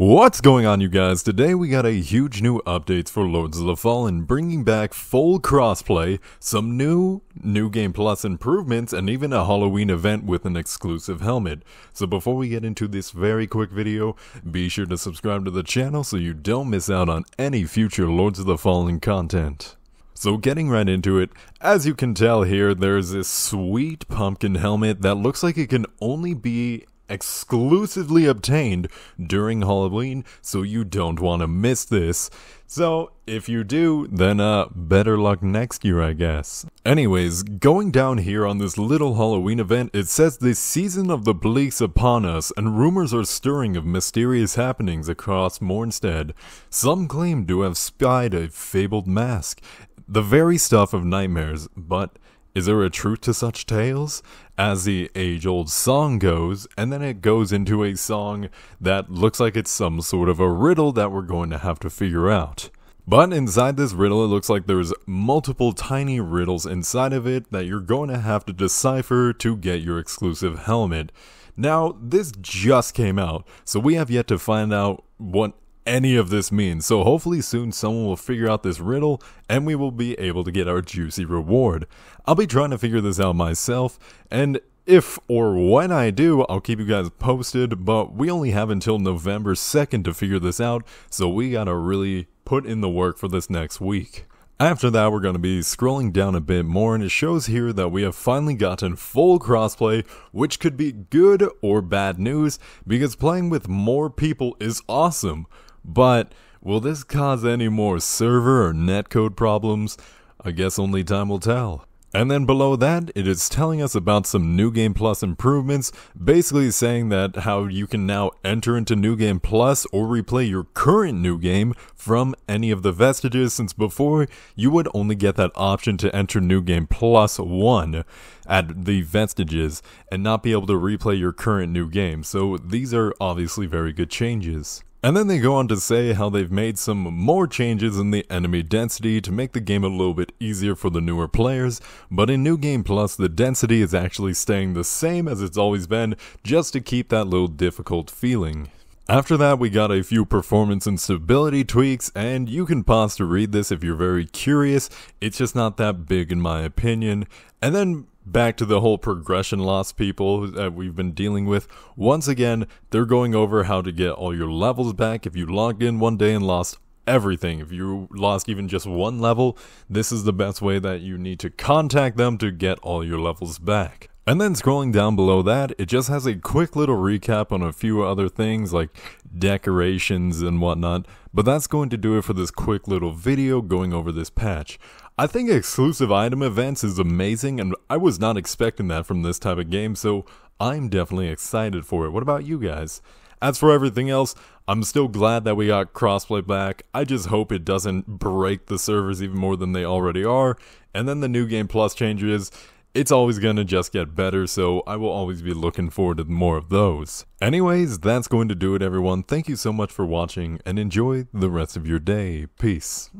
What's going on you guys? Today we got a huge new updates for Lords of the Fallen, bringing back full crossplay, some new, new game plus improvements, and even a Halloween event with an exclusive helmet. So before we get into this very quick video, be sure to subscribe to the channel so you don't miss out on any future Lords of the Fallen content. So getting right into it, as you can tell here, there's this sweet pumpkin helmet that looks like it can only be exclusively obtained during Halloween, so you don't want to miss this. So, if you do, then uh, better luck next year, I guess. Anyways, going down here on this little Halloween event, it says the season of the bleak's upon us, and rumors are stirring of mysterious happenings across Mornstead. Some claim to have spied a fabled mask, the very stuff of nightmares, but is there a truth to such tales? As the age old song goes, and then it goes into a song that looks like it's some sort of a riddle that we're going to have to figure out. But inside this riddle, it looks like there's multiple tiny riddles inside of it that you're going to have to decipher to get your exclusive helmet. Now, this just came out, so we have yet to find out what any of this means, so hopefully soon someone will figure out this riddle and we will be able to get our juicy reward. I'll be trying to figure this out myself, and if or when I do, I'll keep you guys posted, but we only have until November 2nd to figure this out, so we gotta really put in the work for this next week. After that, we're going to be scrolling down a bit more, and it shows here that we have finally gotten full crossplay, which could be good or bad news, because playing with more people is awesome. But will this cause any more server or netcode problems? I guess only time will tell. And then below that, it is telling us about some New Game Plus improvements, basically saying that how you can now enter into New Game Plus or replay your current new game from any of the vestiges, since before you would only get that option to enter New Game Plus 1 at the vestiges and not be able to replay your current new game. So these are obviously very good changes. And then they go on to say how they've made some more changes in the enemy density to make the game a little bit easier for the newer players, but in New Game Plus the density is actually staying the same as it's always been just to keep that little difficult feeling. After that, we got a few performance and stability tweaks, and you can pause to read this if you're very curious. It's just not that big in my opinion. And then back to the whole progression loss people that we've been dealing with. Once again, they're going over how to get all your levels back. If you logged in one day and lost everything, if you lost even just one level, this is the best way that you need to contact them to get all your levels back. And then scrolling down below that, it just has a quick little recap on a few other things like decorations and whatnot, but that's going to do it for this quick little video going over this patch. I think exclusive item events is amazing and I was not expecting that from this type of game, so I'm definitely excited for it. What about you guys? As for everything else, I'm still glad that we got crossplay back. I just hope it doesn't break the servers even more than they already are. And then the new game plus changes, it's always gonna just get better, so I will always be looking forward to more of those. Anyways, that's going to do it everyone. Thank you so much for watching and enjoy the rest of your day. Peace.